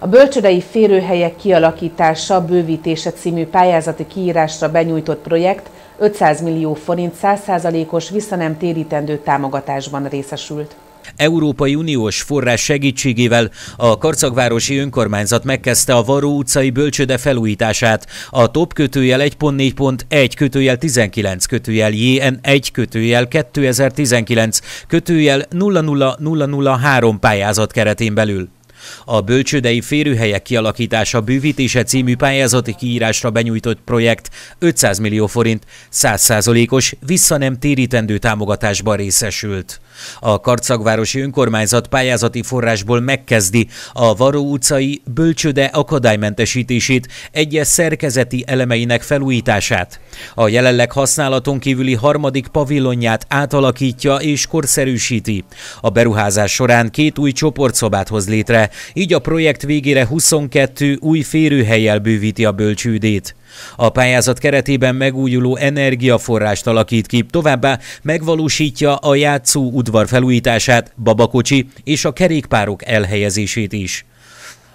A bölcsödei férőhelyek kialakítása, bővítése című pályázati kiírásra benyújtott projekt 500 millió forint 100%-os visszanem térítendő támogatásban részesült. Európai Uniós forrás segítségével a Karcagvárosi Önkormányzat megkezdte a Varó utcai bölcsöde felújítását. A top kötőjel 1.4.1 pont kötőjel 19 kötőjel JN 1 kötőjel 2019 kötőjel 00003 pályázat keretén belül. A Bölcsődei férőhelyek kialakítása bővítése című pályázati kiírásra benyújtott projekt 500 millió forint 100%-os nem térítendő támogatásban részesült. A Karcagvárosi Önkormányzat pályázati forrásból megkezdi a Varó utcai bölcsőde akadálymentesítését, egyes szerkezeti elemeinek felújítását. A jelenleg használaton kívüli harmadik pavilonját átalakítja és korszerűsíti. A beruházás során két új csoportszobát hoz létre, így a projekt végére 22 új férőhelyel bővíti a bölcsődét. A pályázat keretében megújuló energiaforrást alakít ki, továbbá megvalósítja a játszó udvar felújítását, babakocsi és a kerékpárok elhelyezését is.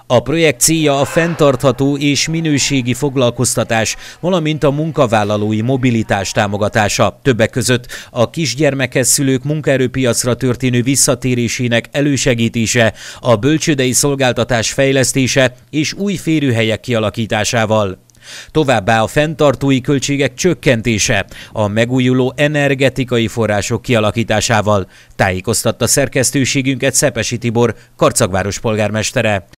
A projekt célja a fenntartható és minőségi foglalkoztatás, valamint a munkavállalói mobilitás támogatása. Többek között a kisgyermekes szülők munkaerőpiacra történő visszatérésének elősegítése, a bölcsődei szolgáltatás fejlesztése és új férőhelyek kialakításával. Továbbá a fenntartói költségek csökkentése a megújuló energetikai források kialakításával, tájékoztatta szerkesztőségünket Szepesi Tibor, Karcagváros polgármestere.